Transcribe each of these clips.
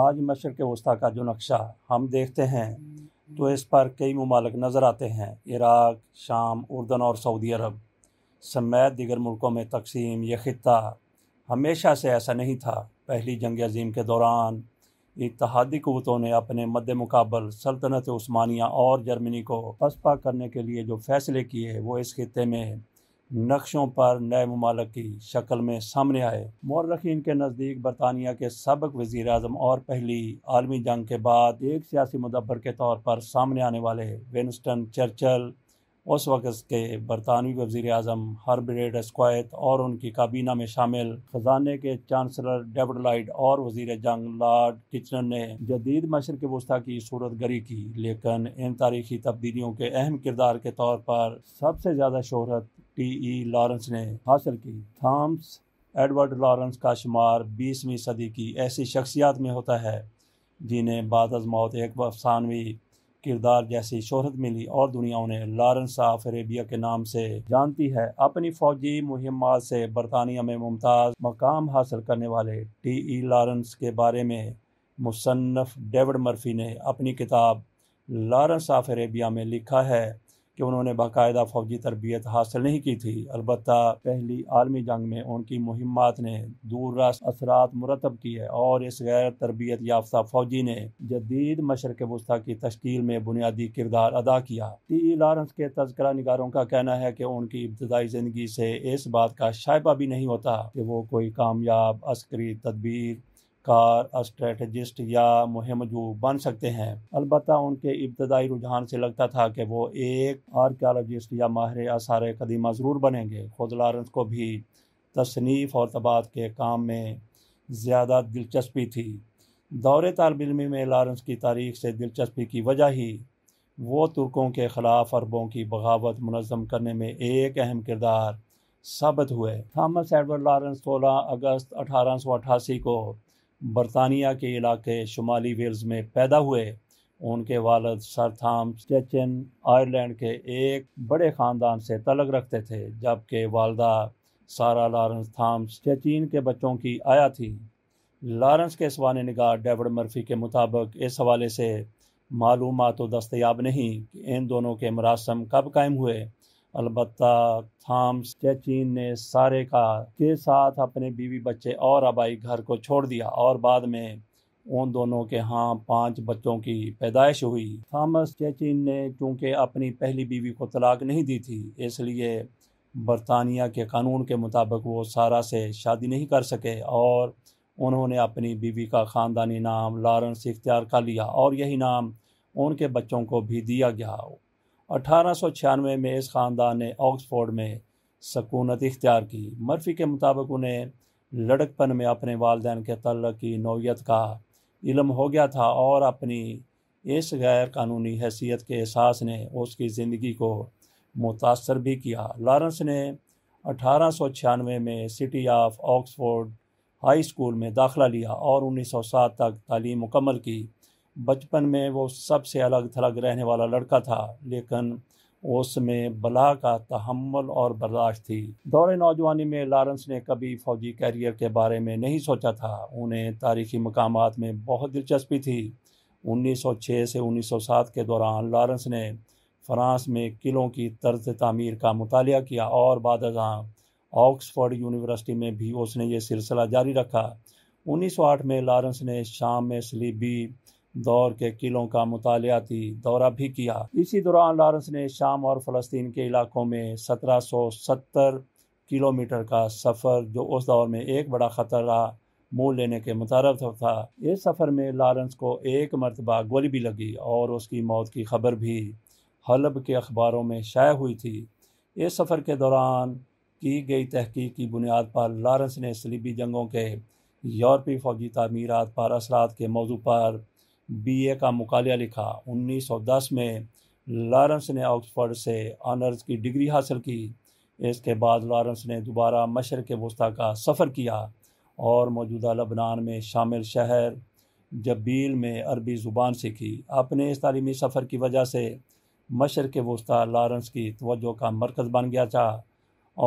آج مشرق وسطیٰ کا جو نقشہ ہم دیکھتے ہیں تو اس پر کئی ممالک نظر آتے ہیں عراق شام اردن اور سعودی عرب سمیت دیگر ملکوں میں تقسیم یہ خطہ ہمیشہ سے ایسا نہیں تھا پہلی جنگ عظیم کے دوران اتحادی قوتوں نے اپنے مد مقابل سلطنت عثمانیہ اور جرمنی کو پسپا کرنے کے لیے جو فیصلے کیے وہ اس خطے میں نقشوں پر نئے ممالک کی شکل میں سامنے آئے مورخین کے نزدیک برطانیہ کے سابق وزیر اعظم اور پہلی عالمی جنگ کے بعد ایک سیاسی مدبر کے طور پر سامنے آنے والے چرچل اس وقت کے برطانوی وزیر اعظم ہربریڈ اسکوائت اور ان کی کابینہ میں شامل خزانے کے چانسلر ڈیوڈ لائٹ اور وزیر جنگ لارڈ کچنر نے جدید مشرق وسطیٰ کی صورت گری کی لیکن ان تاریخی تبدیلیوں کے اہم کردار کے طور پر سب سے زیادہ شہرت ٹی ای لارنس نے حاصل کی تھامس ایڈورڈ لارنس کا شمار بیسویں صدی کی ایسی شخصیات میں ہوتا ہے جنہیں بعد از موت ایک افسانوی کردار جیسی شہرت ملی اور دنیا انہیں لارنس آف عربیہ کے نام سے جانتی ہے اپنی فوجی مہمات سے برطانیہ میں ممتاز مقام حاصل کرنے والے ٹی ای لارنس کے بارے میں مصنف ڈیوڈ مرفی نے اپنی کتاب لارنس آف عربیہ میں لکھا ہے کہ انہوں نے باقاعدہ فوجی تربیت حاصل نہیں کی تھی البتہ پہلی عالمی جنگ میں ان کی مہمات نے دور راست اثرات مرتب کیے اور اس غیر تربیت یافتہ فوجی نے جدید مشرق وسطی کی تشکیل میں بنیادی کردار ادا کیا ٹی لارنس کے تذکرہ نگاروں کا کہنا ہے کہ ان کی ابتدائی زندگی سے اس بات کا شائبہ بھی نہیں ہوتا کہ وہ کوئی کامیاب عسکری تدبیر کار اسٹریٹجسٹ یا مہم جو بن سکتے ہیں البتہ ان کے ابتدائی رجحان سے لگتا تھا کہ وہ ایک آرکیالوجسٹ یا ماہر آثار قدیمہ ضرور بنیں گے خود لارنس کو بھی تصنیف اور طبعت کے کام میں زیادہ دلچسپی تھی دور طالب علمی میں لارنس کی تاریخ سے دلچسپی کی وجہ ہی وہ ترکوں کے خلاف عربوں کی بغاوت منظم کرنے میں ایک اہم کردار ثابت ہوئے تھامس ایڈورڈ لارنس سولہ اگست اٹھارہ سو اٹھاسی کو برطانیہ کے علاقے شمالی ویلز میں پیدا ہوئے ان کے والد سر تھام اسٹیچن آئرلینڈ کے ایک بڑے خاندان سے تلق رکھتے تھے جبکہ والدہ سارا لارنس تھامسٹیچن کے بچوں کی آیا تھی لارنس کے سوانح نگار ڈیوڈ مرفی کے مطابق اس حوالے سے معلومات تو دستیاب نہیں کہ ان دونوں کے مراسم کب قائم ہوئے البتہ تھامس چیچین نے سارے کا کے ساتھ اپنے بیوی بچے اور آبائی گھر کو چھوڑ دیا اور بعد میں ان دونوں کے ہاں پانچ بچوں کی پیدائش ہوئی تھامس چیچین نے چونکہ اپنی پہلی بیوی کو طلاق نہیں دی تھی اس لیے برطانیہ کے قانون کے مطابق وہ سارا سے شادی نہیں کر سکے اور انہوں نے اپنی بیوی کا خاندانی نام لارنس اختیار کر لیا اور یہی نام ان کے بچوں کو بھی دیا گیا اٹھارہ سو چھیانوے میں اس خاندان نے آکسفورڈ میں سکونت اختیار کی مرفی کے مطابق انہیں لڑک پن میں اپنے والدین کے تعلق کی نوعیت کا علم ہو گیا تھا اور اپنی اس غیر قانونی حیثیت کے احساس نے اس کی زندگی کو متاثر بھی کیا لارنس نے اٹھارہ سو چھیانوے میں city of Oxford high school میں داخلہ لیا اور انیس سو سات تک تعلیم مکمل کی بچپن میں وہ سب سے الگ تھلگ رہنے والا لڑکا تھا لیکن اس میں بلا کا تحمل اور برداشت تھی دور نوجوانی میں لارنس نے کبھی فوجی کیریئر کے بارے میں نہیں سوچا تھا انہیں تاریخی مقامات میں بہت دلچسپی تھی انیس سو چھ سے انیس سو سات کے دوران لارنس نے فرانس میں قلعوں کی طرز تعمیر کا مطالعہ کیا اور بعد ازاں آکسفورڈ یونیورسٹی میں بھی اس نے یہ سلسلہ جاری رکھا انیس سو آٹھ میں لارنس نے شام میں سلیبی دور کے قلعوں کا مطالعاتی دورہ بھی کیا اسی دوران لارنس نے شام اور فلسطین کے علاقوں میں سترہ سو ستر کلومیٹر کا سفر جو اس دور میں ایک بڑا خطرہ مول لینے کے متعارف تھا اس سفر میں لارنس کو ایک مرتبہ گولی بھی لگی اور اس کی موت کی خبر بھی حلب کے اخباروں میں شائع ہوئی تھی اس سفر کے دوران کی گئی تحقیق کی بنیاد پر لارنس نے سلیبی جنگوں کے یورپی فوجی تعمیرات پر اثرات کے موضوع پر بی اے کا مقالیہ لکھا انیس سو دس میں لارنس نے آکسفرڈ سے آنرز کی ڈگری حاصل کی اس کے بعد لارنس نے دوبارہ مشرق وسطیٰ کا سفر کیا اور موجودہ لبنان میں شامل شہر جبیل میں عربی زبان سیکھی اپنے اس تعلیمی سفر کی وجہ سے مشرق وسطیٰ لارنس کی توجہ کا مرکز بن گیا تھا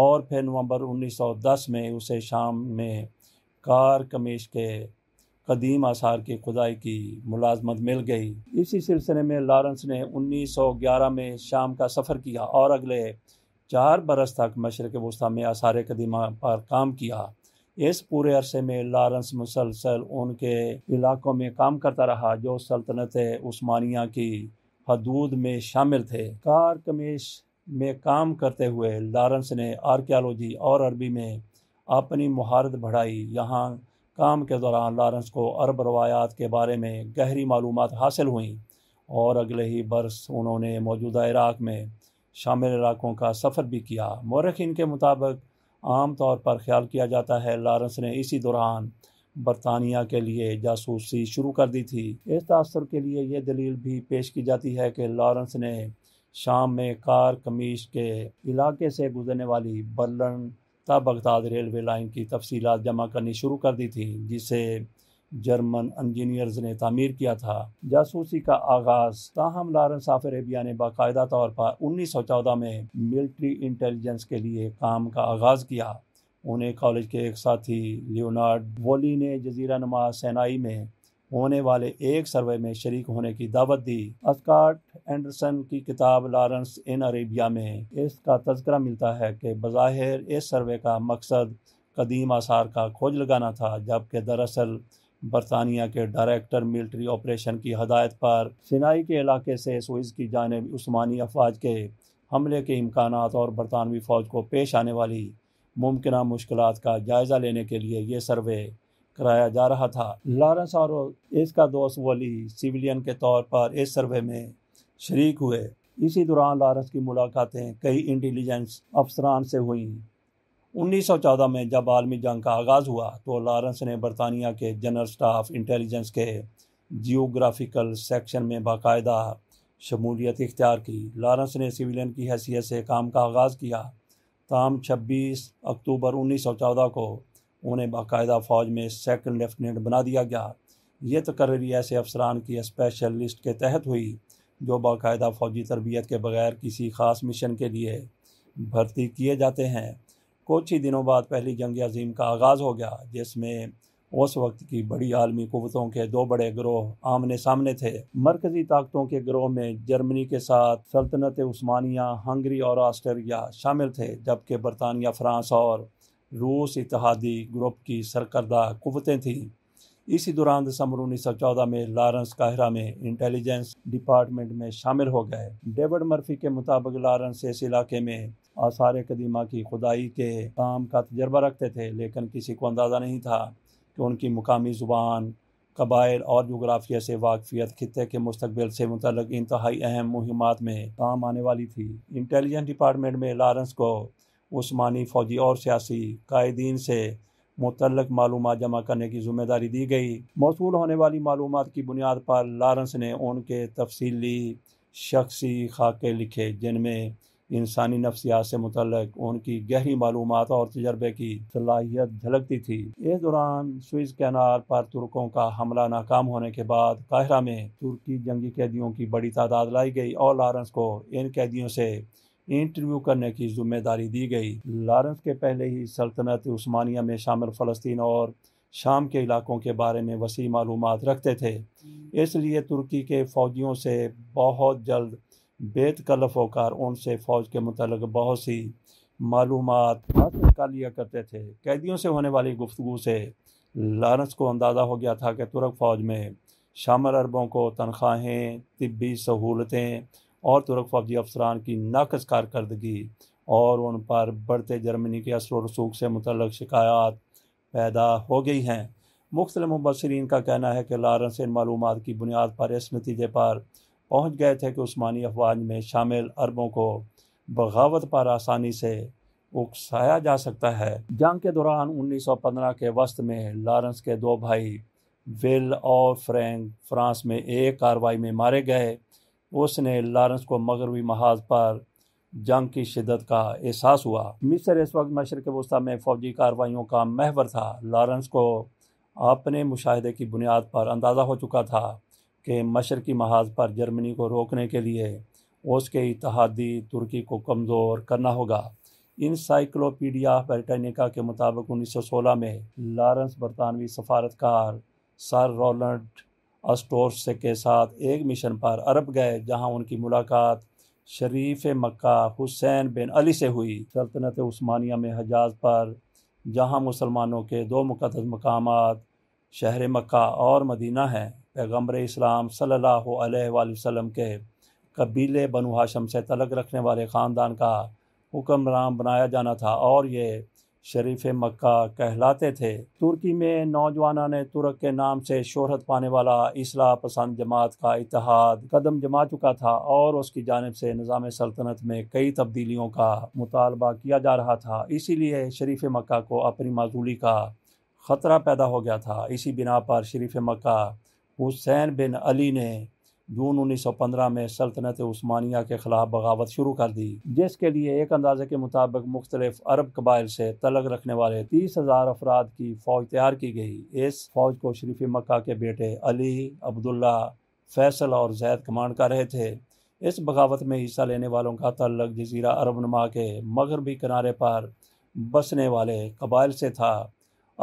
اور پھر نومبر انیس سو دس میں اسے شام میں کار کمیش کے قدیم آثار کی خدائی کی ملازمت مل گئی اسی سلسلے میں لارنس نے انیس سو گیارہ میں شام کا سفر کیا اور اگلے چار برس تک مشرق وسطی میں آثار قدیمہ پر کام کیا اس پورے عرصے میں لارنس مسلسل ان کے علاقوں میں کام کرتا رہا جو سلطنت عثمانیہ کی حدود میں شامل تھے کار کمیش میں کام کرتے ہوئے لارنس نے آرکیالوجی اور عربی میں اپنی مہارت بڑھائی یہاں کام کے دوران لارنس کو عرب روایات کے بارے میں گہری معلومات حاصل ہوئیں اور اگلے ہی برس انہوں نے موجودہ عراق میں شامل علاقوں کا سفر بھی کیا مورخین کے مطابق عام طور پر خیال کیا جاتا ہے لارنس نے اسی دوران برطانیہ کے لیے جاسوسی شروع کر دی تھی اس تاثر کے لیے یہ دلیل بھی پیش کی جاتی ہے کہ لارنس نے شام میں کار کمیش کے علاقے سے گزرنے والی برلن تا بغداد ریلوے لائن کی تفصیلات جمع کرنی شروع کر دی تھی جسے جرمن انجینئرز نے تعمیر کیا تھا جاسوسی کا آغاز تاہم لارن آف عربیہ نے باقاعدہ طور پر انیس سو چودہ میں ملٹری انٹیلیجنس کے لیے کام کا آغاز کیا انہیں کالج کے ایک ساتھی لیونارڈ وولی نے جزیرہ نماز سینائی میں ہونے والے ایک سروے میں شریک ہونے کی دعوت دی اسکاٹ اینڈرسن کی کتاب لارنس ان عربیہ میں اس کا تذکرہ ملتا ہے کہ بظاہر اس سروے کا مقصد قدیم آثار کا کھوج لگانا تھا جبکہ دراصل برطانیہ کے ڈائریکٹر ملٹری آپریشن کی ہدایت پر سینائی کے علاقے سے سوئز کی جانب عثمانی افواج کے حملے کے امکانات اور برطانوی فوج کو پیش آنے والی ممکنہ مشکلات کا جائزہ لینے کے لیے یہ سروے کرایا جا رہا تھا لارنس اور اس کا دوست ولی سیویلین کے طور پر اس سروے میں شریک ہوئے اسی دوران لارنس کی ملاقاتیں کئی انٹیلیجنس افسران سے ہوئیں انیس سو چودہ میں جب عالمی جنگ کا آغاز ہوا تو لارنس نے برطانیہ کے جنرل سٹاف انٹیلیجنس کے جیوگرافیکل سیکشن میں باقاعدہ شمولیت اختیار کی لارنس نے سیویلین کی حیثیت سے کام کا آغاز کیا تاہم چھبیس اکتوبر انیس سو چودہ کو انہیں باقاعدہ فوج میں سیکنڈ لیفٹیننٹ بنا دیا گیا یہ تقرری ایسے افسران کی اسپیشل لسٹ کے تحت ہوئی جو باقاعدہ فوجی تربیت کے بغیر کسی خاص مشن کے لیے بھرتی کیے جاتے ہیں کچھ ہی دنوں بعد پہلی جنگ عظیم کا آغاز ہو گیا جس میں اس وقت کی بڑی عالمی قوتوں کے دو بڑے گروہ آمنے سامنے تھے مرکزی طاقتوں کے گروہ میں جرمنی کے ساتھ سلطنت عثمانیہ ہنگری اور آسٹریلیا شامل تھے جبکہ برطانیہ فرانس اور روس اتحادی گروپ کی سرکردہ قوتیں تھیں اسی دوران دسمبر انیس سو چودہ میں لارنس قاہرہ میں انٹیلیجنس ڈپارٹمنٹ میں شامل ہو گئے ڈیوڈ مرفی کے مطابق لارنس اس علاقے میں آثار قدیمہ کی خدائی کے کام کا تجربہ رکھتے تھے لیکن کسی کو اندازہ نہیں تھا کہ ان کی مقامی زبان قبائل اور جغرافیہ سے واقفیت خطے کے مستقبل سے متعلق انتہائی اہم مہمات میں کام آنے والی تھی انٹیلیجنس ڈپارٹمنٹ میں لارنس کو عثمانی فوجی اور سیاسی قائدین سے متعلق معلومات جمع کرنے کی ذمہ داری دی گئی موصول ہونے والی معلومات کی بنیاد پر لارنس نے ان کے تفصیلی شخصی خاکے لکھے جن میں انسانی نفسیات سے متعلق ان کی گہری معلومات اور تجربے کی صلاحیت جھلکتی تھی اس دوران سوئز کینار پر ترکوں کا حملہ ناکام ہونے کے بعد قاہرہ میں ترکی جنگی قیدیوں کی بڑی تعداد لائی گئی اور لارنس کو ان قیدیوں سے انٹرویو کرنے کی ذمہ داری دی گئی لارنس کے پہلے ہی سلطنت عثمانیہ میں شامل فلسطین اور شام کے علاقوں کے بارے میں وسیع معلومات رکھتے تھے اس لیے ترکی کے فوجیوں سے بہت جلد بیت کلف ہو کر ان سے فوج کے متعلق بہت سی معلومات حاصل کر لیا کرتے تھے قیدیوں سے ہونے والی گفتگو سے لارنس کو اندازہ ہو گیا تھا کہ ترک فوج میں شامل عربوں کو تنخواہیں طبی سہولتیں اور ترک فوجی افسران کی ناقص کارکردگی اور ان پر بڑھتے جرمنی کے اثر و رسوخ سے متعلق شکایات پیدا ہو گئی ہیں مختلف مبصرین کا کہنا ہے کہ لارنس ان معلومات کی بنیاد پر اس نتیجے پر پہنچ گئے تھے کہ عثمانی افواج میں شامل عربوں کو بغاوت پر آسانی سے اکسایا جا سکتا ہے جنگ کے دوران انیس سو پندرہ کے وسط میں لارنس کے دو بھائی ول اور فرینک فرانس میں ایک کارروائی میں مارے گئے اس نے لارنس کو مغربی محاذ پر جنگ کی شدت کا احساس ہوا مصر اس وقت مشرق وسطی میں فوجی کارروائیوں کا محور تھا لارنس کو اپنے مشاہدے کی بنیاد پر اندازہ ہو چکا تھا کہ مشرقی محاذ پر جرمنی کو روکنے کے لیے اس کے اتحادی ترکی کو کمزور کرنا ہوگا انسائکلوپیڈیا بریٹینکا کے مطابق انیس سو سولہ میں لارنس برطانوی سفارتکار سر رولنڈ اسٹورس کے ساتھ ایک مشن پر عرب گئے جہاں ان کی ملاقات شریف مکہ حسین بن علی سے ہوئی سلطنت عثمانیہ میں حجاز پر جہاں مسلمانوں کے دو مقدس مقامات شہر مکہ اور مدینہ ہیں پیغمبر اسلام صلی اللہ علیہ وآلہ وسلم کے قبیلے بنو حاشم سے تلق رکھنے والے خاندان کا حکمران بنایا جانا تھا اور یہ شریف مکہ کہلاتے تھے ترکی میں نوجوانوں نے ترک کے نام سے شہرت پانے والا اصلاح پسند جماعت کا اتحاد قدم جما چکا تھا اور اس کی جانب سے نظام سلطنت میں کئی تبدیلیوں کا مطالبہ کیا جا رہا تھا اسی لیے شریف مکہ کو اپنی معذولی کا خطرہ پیدا ہو گیا تھا اسی بنا پر شریف مکہ حسین بن علی نے جون انیس سو پندرہ میں سلطنت عثمانیہ کے خلاف بغاوت شروع کر دی جس کے لیے ایک اندازے کے مطابق مختلف عرب قبائل سے تلق رکھنے والے تیس ہزار افراد کی فوج تیار کی گئی اس فوج کو شریف مکہ کے بیٹے علی عبداللہ فیصل اور زید کمانڈ کر رہے تھے اس بغاوت میں حصہ لینے والوں کا تعلق جزیرہ عرب نما کے مغربی کنارے پر بسنے والے قبائل سے تھا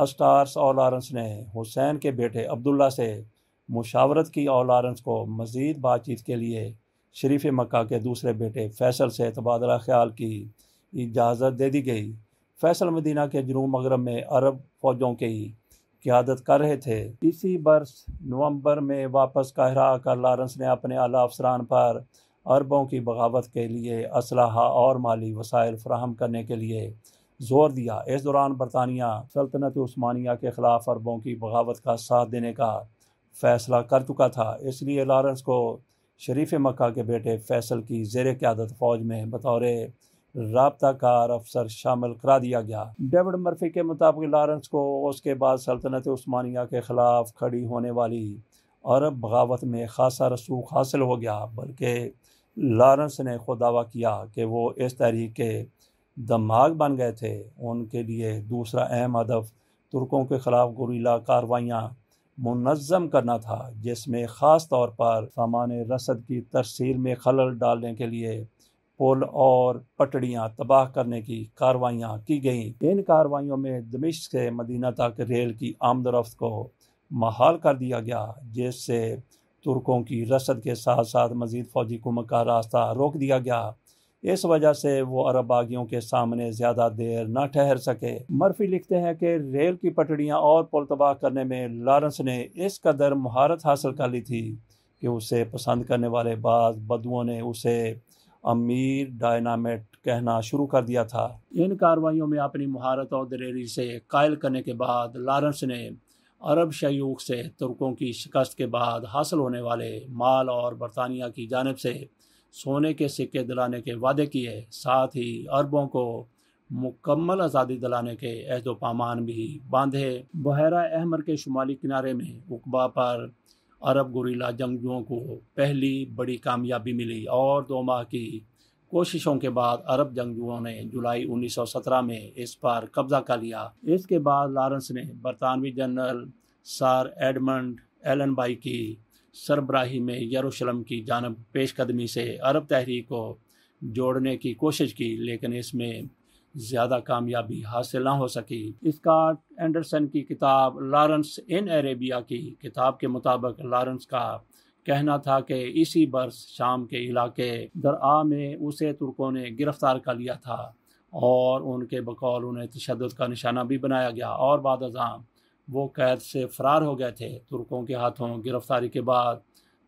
اسٹارس اور لارنس نے حسین کے بیٹے عبداللہ سے مشاورت کی اور لارنس کو مزید بات چیت کے لیے شریف مکہ کے دوسرے بیٹے فیصل سے تبادلہ خیال کی اجازت دے دی گئی فیصل مدینہ کے جنوب مغرب میں عرب فوجوں کی قیادت کر رہے تھے اسی برس نومبر میں واپس قاہرہ آ کر لارنس نے اپنے اعلیٰ افسران پر عربوں کی بغاوت کے لیے اسلحہ اور مالی وسائل فراہم کرنے کے لیے زور دیا اس دوران برطانیہ سلطنت عثمانیہ کے خلاف عربوں کی بغاوت کا ساتھ دینے کا فیصلہ کر چکا تھا اس لیے لارنس کو شریف مکہ کے بیٹے فیصل کی زیر قیادت فوج میں بطور رابطہ کار افسر شامل کرا دیا گیا ڈیوڈ مرفی کے مطابق لارنس کو اس کے بعد سلطنت عثمانیہ کے خلاف کھڑی ہونے والی عرب بغاوت میں خاصا رسوخ حاصل ہو گیا بلکہ لارنس نے خود دعویٰ کیا کہ وہ اس تحریک کے دماغ بن گئے تھے ان کے لیے دوسرا اہم ہدف ترکوں کے خلاف گوریلا کارروائیاں منظم کرنا تھا جس میں خاص طور پر سامان رسد کی ترسیل میں خلل ڈالنے کے لیے پل اور پٹڑیاں تباہ کرنے کی کاروائیاں کی گئیں ان کاروائیوں میں دمش سے مدینہ تک ریل کی آمد و رفت کو محال کر دیا گیا جس سے ترکوں کی رسد کے ساتھ ساتھ مزید فوجی حکومت کا راستہ روک دیا گیا اس وجہ سے وہ عرب باغیوں کے سامنے زیادہ دیر نہ ٹھہر سکے مرفی لکھتے ہیں کہ ریل کی پٹڑیاں اور تباہ کرنے میں لارنس نے اس قدر مہارت حاصل کر لی تھی کہ اسے پسند کرنے والے بعض بدوؤں نے اسے امیر ڈائنامٹ کہنا شروع کر دیا تھا ان کاروائیوں میں اپنی مہارت اور دریری سے قائل کرنے کے بعد لارنس نے عرب شیوخ سے ترکوں کی شکست کے بعد حاصل ہونے والے مال اور برطانیہ کی جانب سے سونے کے سکے دلانے کے وعدے کیے ساتھ ہی عربوں کو مکمل آزادی دلانے کے عہد و پامان بھی باندھے بحیرہ احمر کے شمالی کنارے میں اقبا پر عرب گوریلا جنگجوؤں کو پہلی بڑی کامیابی ملی اور دو ماہ کی کوششوں کے بعد عرب جنگجوؤں نے جولائی انیس سو سترہ میں اس پر قبضہ کر لیا اس کے بعد لارنس نے برطانوی جنرل سار ایڈمنڈ ایلن بائی کی سربراہی میں یروشلم کی جانب پیش قدمی سے عرب تحریک کو جوڑنے کی کوشش کی لیکن اس میں زیادہ کامیابی حاصل نہ ہو سکی اسکاٹ اینڈرسن کی کتاب لارنس ان اریبیا کی کتاب کے مطابق لارنس کا کہنا تھا کہ اسی برس شام کے علاقے درعا میں اسے ترکوں نے گرفتار کر لیا تھا اور ان کے بقول انہیں تشدد کا نشانہ بھی بنایا گیا اور بعد ازاں وہ قید سے فرار ہو گئے تھے ترکوں کے ہاتھوں گرفتاری کے بعد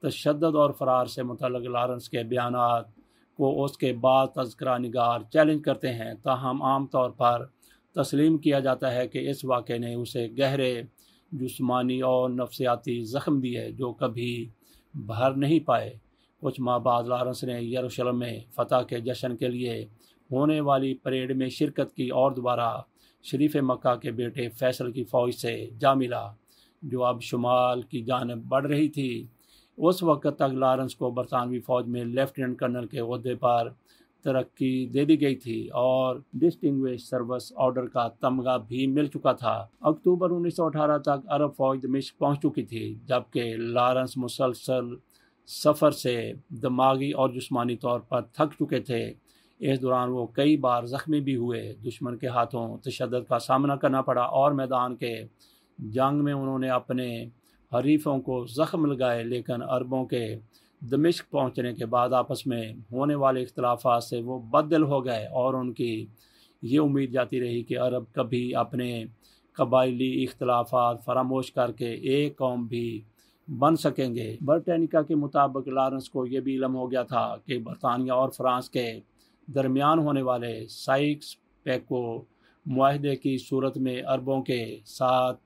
تشدد اور فرار سے متعلق لارنس کے بیانات کو اس کے بعد تذکرہ نگار چیلنج کرتے ہیں تاہم عام طور پر تسلیم کیا جاتا ہے کہ اس واقعے نے اسے گہرے جسمانی اور نفسیاتی زخم دیے جو کبھی بھر نہیں پائے کچھ ماہ بعد لارنس نے یروشلم میں فتح کے جشن کے لیے ہونے والی پریڈ میں شرکت کی اور دوبارہ شریف مکہ کے بیٹے فیصل کی فوج سے جا ملا جو اب شمال کی جانب بڑھ رہی تھی اس وقت تک لارنس کو برطانوی فوج میں لیفٹیننٹ کرنل کے عہدے پر ترقی دے دی گئی تھی اور ڈسٹنگویش سروس آرڈر کا تمغہ بھی مل چکا تھا اکتوبر انیس سو اٹھارہ تک عرب فوج دمشق پہنچ چکی تھی جبکہ لارنس مسلسل سفر سے دماغی اور جسمانی طور پر تھک چکے تھے اس دوران وہ کئی بار زخمی بھی ہوئے دشمن کے ہاتھوں تشدد کا سامنا کرنا پڑا اور میدان کے جنگ میں انہوں نے اپنے حریفوں کو زخم لگائے لیکن عربوں کے دمشق پہنچنے کے بعد آپس میں ہونے والے اختلافات سے وہ بدل ہو گئے اور ان کی یہ امید جاتی رہی کہ عرب کبھی اپنے قبائلی اختلافات فراموش کر کے ایک قوم بھی بن سکیں گے برٹینیکا کے مطابق لارنس کو یہ بھی علم ہو گیا تھا کہ برطانیہ اور فرانس کے درمیان ہونے والے سائکس پیکو معاہدے کی صورت میں عربوں کے ساتھ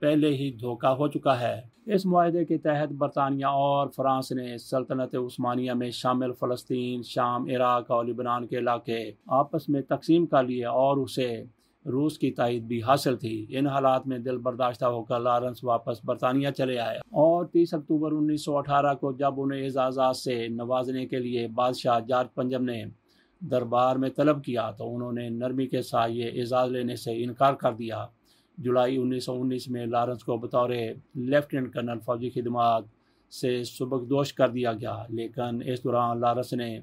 پہلے ہی دھوکہ ہو چکا ہے اس معاہدے کے تحت برطانیہ اور فرانس نے سلطنت عثمانیہ میں شامل فلسطین شام عراق اور لبنان کے علاقے آپس میں تقسیم کر لیے اور اسے روس کی تائید بھی حاصل تھی ان حالات میں دل برداشتہ ہو کر لارنس واپس برطانیہ چلے آئے اور تیس اکتوبر انیس سو اٹھارہ کو جب انہیں اعزازات سے نوازنے کے لیے بادشاہ جارج پنجم نے دربار میں طلب کیا تو انہوں نے نرمی کے ساتھ یہ اعزاز لینے سے انکار کر دیا جولائی انیس سو انیس میں لارنس کو بطور لیفٹیننٹ کرنل فوجی خدمات سے سبق دوش کر دیا گیا لیکن اس دوران لارنس نے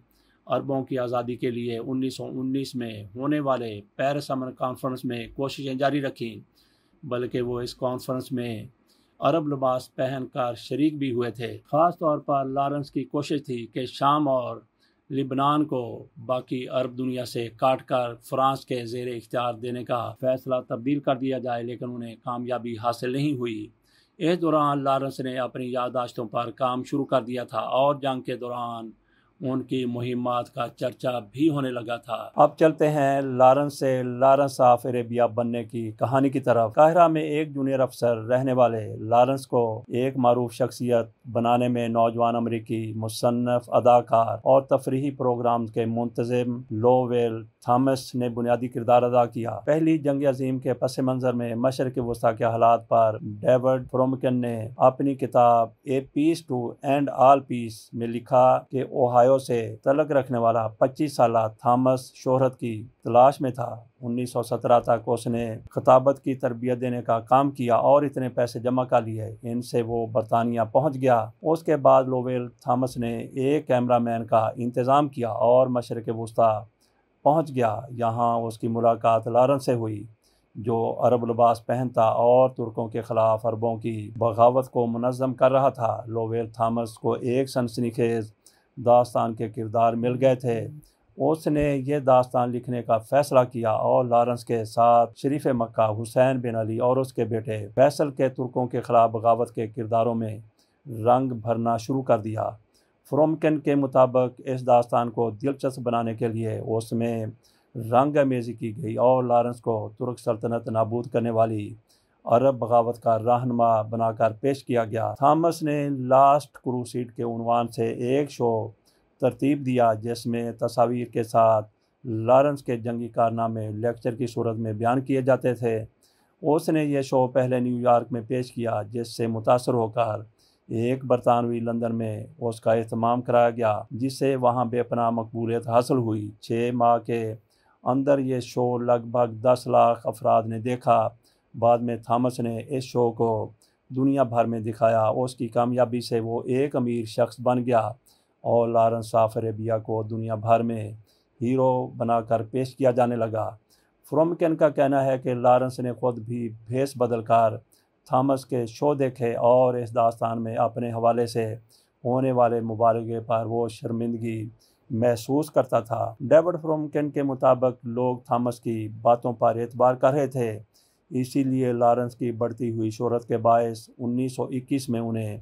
عربوں کی آزادی کے لیے انیس سو انیس میں ہونے والے پیرس امن کانفرنس میں کوششیں جاری رکھیں بلکہ وہ اس کانفرنس میں عرب لباس پہن کر شریک بھی ہوئے تھے خاص طور پر لارنس کی کوشش تھی کہ شام اور لبنان کو باقی عرب دنیا سے کاٹ کر فرانس کے زیر اختیار دینے کا فیصلہ تبدیل کر دیا جائے لیکن انہیں کامیابی حاصل نہیں ہوئی اس دوران لارنس نے اپنی یادداشتوں پر کام شروع کر دیا تھا اور جنگ کے دوران ان کی مہمات کا چرچا بھی ہونے لگا تھا اب چلتے ہیں لارنس بننے کی کہانی کی طرف قاہرہ میں ایک جونیئر ایک معروف شخصیت بنانے میں نوجوان امریکی مصنف اداکار اور تفریحی پروگرام کے منتظم لو ویل تھامس نے بنیادی کردار ادا کیا پہلی جنگ عظیم کے پس منظر میں مشرق وسطی کے حالات پر ڈیوڈ فرومکن نے اپنی کتاب اے پیس ٹو اینڈ آل پیس میں لکھا کہ اوہائی سے تعلق رکھنے والا پچیس سالہ تھامس شہرت کی تلاش میں تھا انیس سو سترہ تک اس نے خطابت کی تربیت دینے کا کام کیا اور اتنے پیسے جمع کر لیے ان سے وہ برطانیہ پہنچ گیا اس کے بعد لوویل تھامس نے ایک کیمرہ مین کا انتظام کیا اور مشرق وسطیٰ پہنچ گیا یہاں اس کی ملاقات لارن سے ہوئی جو عرب لباس پہنتا اور ترکوں کے خلاف عربوں کی بغاوت کو منظم کر رہا تھا لوویل تھامس کو ایک سنسنی خیز داستان کے کردار مل گئے تھے اس نے یہ داستان لکھنے کا فیصلہ کیا اور لارنس کے ساتھ شریف مکہ حسین بن علی اور اس کے بیٹے فیصل کے ترکوں کے خلاف بغاوت کے کرداروں میں رنگ بھرنا شروع کر دیا فرومکن کے مطابق اس داستان کو دلچسپ بنانے کے لیے اس میں رنگ امیزی کی گئی اور لارنس کو ترک سلطنت نابود کرنے والی عرب بغاوت کا رہنما بنا کر پیش کیا گیا تھامس نے لاسٹ کروسیڈ کے عنوان سے ایک شو ترتیب دیا جس میں تصاویر کے ساتھ لارنس کے جنگی کارنامے لیکچر کی صورت میں بیان کیے جاتے تھے اس نے یہ شو پہلے نیو یارک میں پیش کیا جس سے متاثر ہو کر ایک برطانوی لندن میں اس کا اہتمام کرایا گیا جس سے وہاں بے پناہ مقبولیت حاصل ہوئی چھ ماہ کے اندر یہ شو لگ بھگ دس لاکھ افراد نے دیکھا بعد میں تھامس نے اس شو کو دنیا بھر میں دکھایا اس کی کامیابی سے وہ ایک امیر شخص بن گیا اور لارنس صاف عربیہ کو دنیا بھر میں ہیرو بنا کر پیش کیا جانے لگا فرومکن کا کہنا ہے کہ لارنس نے خود بھی بھیس بدل کر تھامس کے شو دیکھے اور اس داستان میں اپنے حوالے سے ہونے والے مبارکے پر وہ شرمندگی محسوس کرتا تھا ڈیوڈ فرومکن کے مطابق لوگ تھامس کی باتوں پر اعتبار کر رہے تھے اسی لیے لارنس کی بڑھتی ہوئی شہرت کے باعث انیس سو اکیس میں انہیں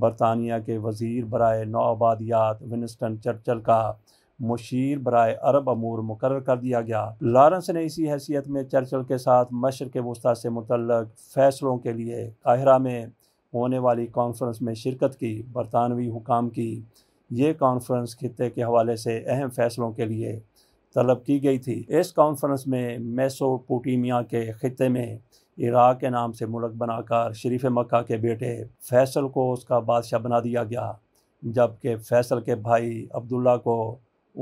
برطانیہ کے وزیر برائے نو آبادیات ونسٹن چرچل کا مشیر برائے عرب امور مقرر کر دیا گیا لارنس نے اسی حیثیت میں چرچل کے ساتھ مشرق وسطی سے متعلق فیصلوں کے لیے قاہرہ میں ہونے والی کانفرنس میں شرکت کی برطانوی حکام کی یہ کانفرنس خطے کے حوالے سے اہم فیصلوں کے لیے طلب کی گئی تھی اس کانفرنس میں میسو پوٹیمیا کے خطے میں عراق کے نام سے ملک بنا کر شریف مکہ کے بیٹے فیصل کو اس کا بادشاہ بنا دیا گیا جبکہ فیصل کے بھائی عبداللہ کو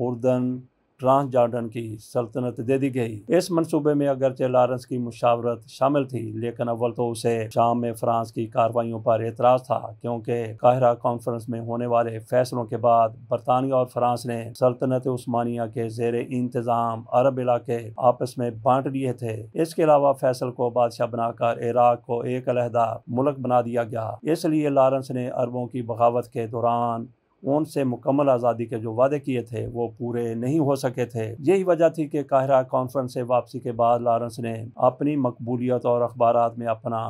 اردن ٹرانس جارڈن کی سلطنت دے دی گئی اس منصوبے میں اگرچہ لارنس کی مشاورت شامل تھی لیکن اول تو اسے شام میں فرانس کی کاروائیوں پر اعتراض تھا کیونکہ قاہرہ کانفرنس میں ہونے والے فیصلوں کے بعد برطانیہ اور فرانس نے سلطنت عثمانیہ کے زیر انتظام عرب علاقے آپس میں بانٹ لیے تھے اس کے علاوہ فیصل کو بادشاہ بنا کر عراق کو ایک علیحدہ ملک بنا دیا گیا اس لیے لارنس نے عربوں کی بغاوت کے دوران ان سے مکمل آزادی کے جو وعدے کیے تھے وہ پورے نہیں ہو سکے تھے یہی وجہ تھی کہ قاہرہ کانفرنس سے واپسی کے بعد لارنس نے اپنی مقبولیت اور اخبارات میں اپنا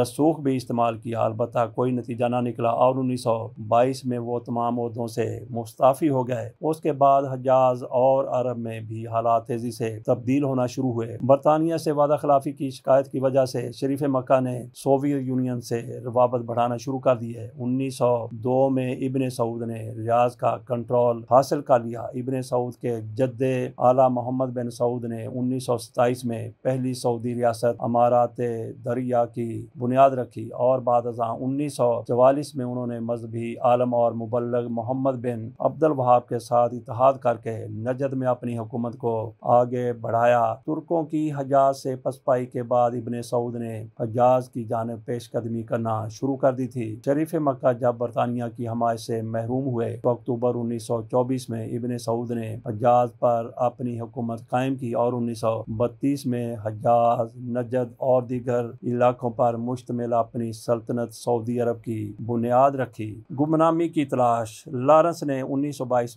رسوخ بھی استعمال کیا البتہ کوئی نتیجہ نہ نکلا اور انیس سو بائیس میں وہ تمام عہدوں سے مستعفی ہو گئے اس کے بعد حجاز اور عرب میں بھی حالات تیزی سے تبدیل ہونا شروع ہوئے برطانیہ سے وعدہ خلافی کی شکایت کی وجہ سے شریف مکہ نے سوویت یونین سے روابط بڑھانا شروع کر دیے انیس سو دو میں ابن سعود نے ریاض کا کنٹرول حاصل کر لیا ابن سعود کے جدے اعلیٰ محمد بن سعود نے انیس سو ستائیس میں پہلی سعودی ریاست امارات دریا کی بنیاد رکھی اور بعد ازاں انیس سو چوالیس میں انہوں نے مذہبی عالم اور مبلغ محمد بن عبد الوہاب کے ساتھ اتحاد کر کے نجد میں اپنی حکومت کو آگے بڑھایا ترکوں کی حجاز سے پسپائی کے بعد ابن سعود نے حجاز کی جانب پیش قدمی کرنا شروع کر دی تھی شریف مکہ جب برطانیہ کی حمایت سے محروم ہوئے تو اکتوبر انیس سو چوبیس میں ابن سعود نے حجاز پر اپنی حکومت قائم کی اور انیس سو بتیس میں حجاز نجد اور دیگر علاقوں پر مشتمل اپنی سلطنت سعودی عرب کی بنیاد رکھی گمنامی کی تلاش لارنس نے انیس سو بائیس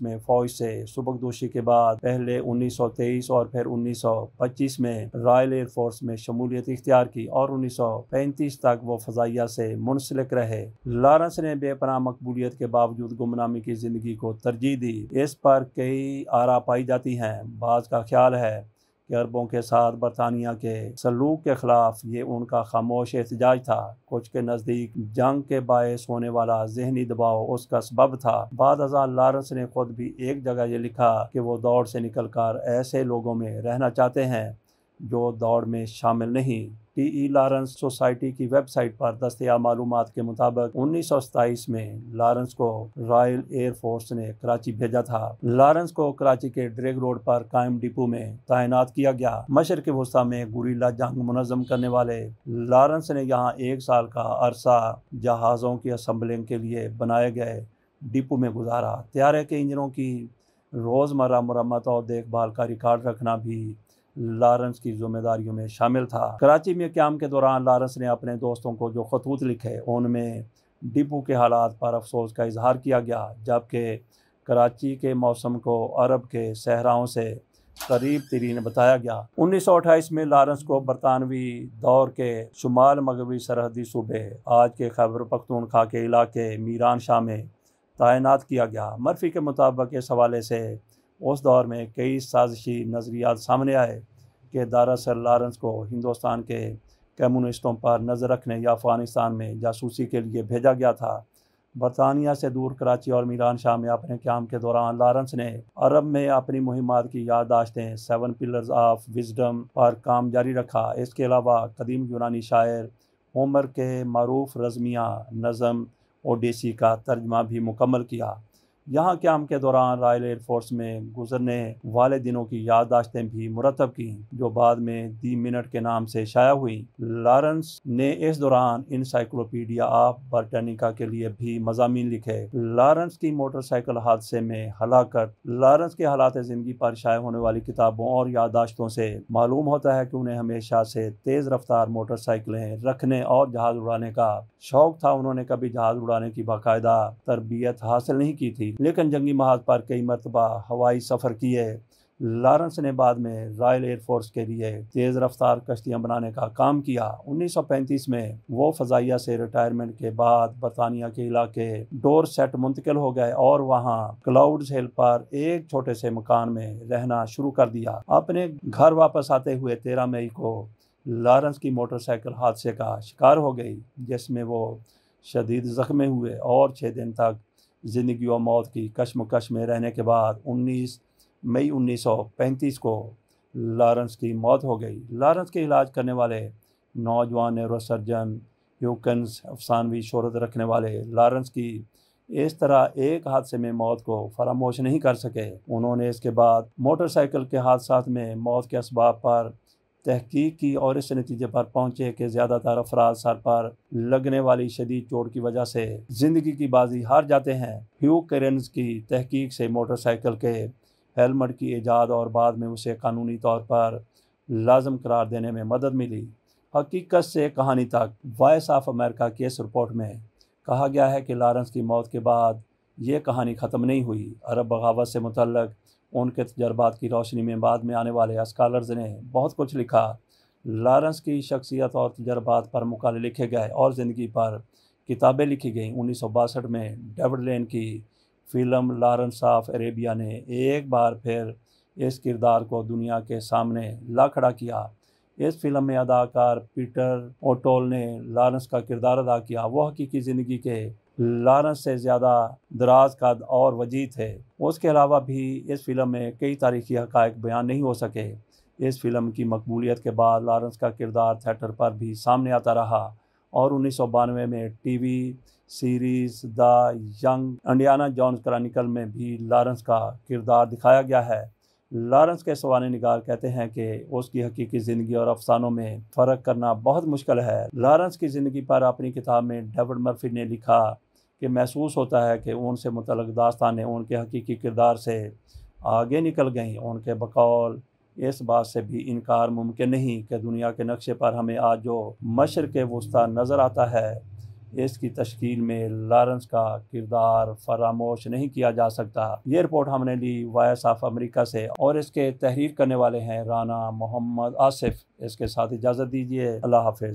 میں رائل ایئر فورس میں شمولیت اختیار کی اور انیس سو پینتیس تک وہ فضائیہ سے منسلک رہے لارنس نے بے پناہ مقبولیت کے باوجود گمنامی کی زندگی کو ترجیح دی اس پر کئی آرا پائی جاتی ہیں بعض کا خیال ہے کہ عربوں کے ساتھ برطانیہ کے سلوک کے خلاف یہ ان کا خاموش احتجاج تھا کچھ کے نزدیک جنگ کے باعث ہونے والا ذہنی دباؤ اس کا سبب تھا بعد ازاں لارنس نے خود بھی ایک جگہ یہ لکھا کہ وہ دوڑ سے نکل کر ایسے لوگوں میں رہنا چاہتے ہیں جو دوڑ میں شامل نہیں ٹی ای لارنس سوسائٹی کی ویب سائٹ پر دستیاب معلومات کے مطابق انیس سو ستائیس میں لارنس کو رائل ایئر فورس نے کراچی بھیجا تھا لارنس کو کراچی کے ڈریگ روڈ پر قائم ڈپو میں تعینات کیا گیا مشرق وسطی میں گوریلا جنگ منظم کرنے والے لارنس نے یہاں ایک سال کا عرصہ جہازوں کی اسمبلنگ کے لیے بنائے گئے ڈپو میں گزارا طیارے کے انجنوں کی روزمرہ مرمت اور دیکھ بھال کا ریکارڈ رکھنا بھی لارنس کی ذمہ داریوں میں شامل تھا کراچی میں قیام کے دوران لارنس نے اپنے دوستوں کو جو خطوط لکھے ان میں ڈپو کے حالات پر افسوس کا اظہار کیا گیا جبکہ کراچی کے موسم کو عرب کے صحراؤں سے قریب ترین بتایا گیا انیس سو اٹھائیس میں لارنس کو برطانوی دور کے شمال مغربی سرحدی صوبے آج کے خیبر پختونخوا کے علاقے میران شاہ میں تعینات کیا گیا مرفی کے مطابق اس حوالے سے اس دور میں کئی سازشی نظریات سامنے آئے کہ سر لارنس کو ہندوستان کے کمیونسٹوں پر نظر رکھنے یا افغانستان میں جاسوسی کے لیے بھیجا گیا تھا برطانیہ سے دور کراچی اور میران شاہ میں اپنے قیام کے دوران لارنس نے عرب میں اپنی مہمات کی یادداشتیں سیون پلرز آف وزڈم پر کام جاری رکھا اس کے علاوہ قدیم یونانی شاعر عمر کے معروف رزمیہ نظم اوڈیسی کا ترجمہ بھی مکمل کیا یہاں قیام کے دوران رائل ایئر فورس میں گزرنے والے دنوں کی یادداشتیں بھی مرتب کی جو بعد میں دی منٹ کے نام سے شائع ہوئی لارنس نے اس دوران انسائکلوپیڈیا آف برٹینکا کے لیے بھی مضامین لکھے لارنس کی موٹر سائیکل حادثے میں ہلاکت لارنس کے حالات زندگی پر شائع ہونے والی کتابوں اور یادداشتوں سے معلوم ہوتا ہے کہ انہیں ہمیشہ سے تیز رفتار موٹر سائیکلیں رکھنے اور جہاز اڑانے کا شوق تھا انہوں نے کبھی جہاز اڑانے کی باقاعدہ تربیت حاصل نہیں کی تھی لیکن جنگی محاذ پر کئی مرتبہ ہوائی سفر کیے لارنس نے بعد میں رائل ایئر فورس کے لیے تیز رفتار کشتیاں بنانے کا کام کیا انیس سو پینتیس میں وہ فضائیہ سے ریٹائرمنٹ کے بعد برطانیہ کے علاقے ڈور سیٹ منتقل ہو گئے اور وہاں کلاؤڈز ہل پر ایک چھوٹے سے مکان میں رہنا شروع کر دیا اپنے گھر واپس آتے ہوئے تیرہ مئی کو لارنس کی موٹر سائیکل حادثے کا شکار ہو گئی جس میں وہ شدید زخمی ہوئے اور چھ دن تک زندگی و موت کی کشم کش میں رہنے کے بعد انیس مئی انیس سو پینتیس کو لارنس کی موت ہو گئی لارنس کے علاج کرنے والے نوجوان نیرو سرجن یوکنس افسانوی شہرت رکھنے والے لارنس کی اس طرح ایک حادثے میں موت کو فراموش نہیں کر سکے انہوں نے اس کے بعد موٹر سائیکل کے حادثات میں موت کے اسباب پر تحقیق کی اور اس نتیجے پر پہنچے کہ زیادہ تر افراد سر پر لگنے والی شدید چوٹ کی وجہ سے زندگی کی بازی ہار جاتے ہیں ہیو کرنز کی تحقیق سے موٹر سائیکل کے ہیلمٹ کی ایجاد اور بعد میں اسے قانونی طور پر لازم قرار دینے میں مدد ملی حقیقت سے کہانی تک وائس آف امریکہ کی اس رپورٹ میں کہا گیا ہے کہ لارنس کی موت کے بعد یہ کہانی ختم نہیں ہوئی عرب بغاوت سے متعلق ان کے تجربات کی روشنی میں بعد میں آنے والے اسکالرز نے بہت کچھ لکھا لارنس کی شخصیت اور تجربات پر مقالے لکھے گئے اور زندگی پر کتابیں لکھی گئیں انیس سو باسٹھ میں ڈیوڈ لین کی فلم لارنس آف عربیہ نے ایک بار پھر اس کردار کو دنیا کے سامنے لا کھڑا کیا اس فلم میں اداکار پیٹر اوٹول نے لارنس کا کردار ادا کیا وہ حقیقی زندگی کے لارنس سے زیادہ دراز کا اور وجید ہے اس کے علاوہ بھی اس فلم میں کئی تاریخی حقائق بیان نہیں ہو سکے اس فلم کی مقبولیت کے بعد لارنس کا کردار تھیٹر پر بھی سامنے آتا رہا اور انیس سو بانوے میں T V series the young Indiana Jones chronicle میں بھی لارنس کا کردار دکھایا گیا ہے لارنس کے سوان نگار کہتے ہیں کہ اس کی حقیقی زندگی اور افسانوں میں فرق کرنا بہت مشکل ہے لارنس کی زندگی پر اپنی کتاب میں ڈیوڈ مرفی نے لکھا کہ محسوس ہوتا ہے کہ ان سے متعلق داستانیں ان کے حقیقی کردار سے آگے نکل گئیں ان کے بقول اس بات سے بھی انکار ممکن نہیں کہ دنیا کے نقشے پر ہمیں آج جو مشرق وسطی نظر آتا ہے اس کی تشکیل میں لارنس کا کردار فراموش نہیں کیا جا سکتا یہ رپورٹ ہم نے لی وائس آف امریکہ سے اور اس کے تحریر کرنے والے ہیں رانا محمد آصف اس کے ساتھ اجازت دیجیے اللہ حافظ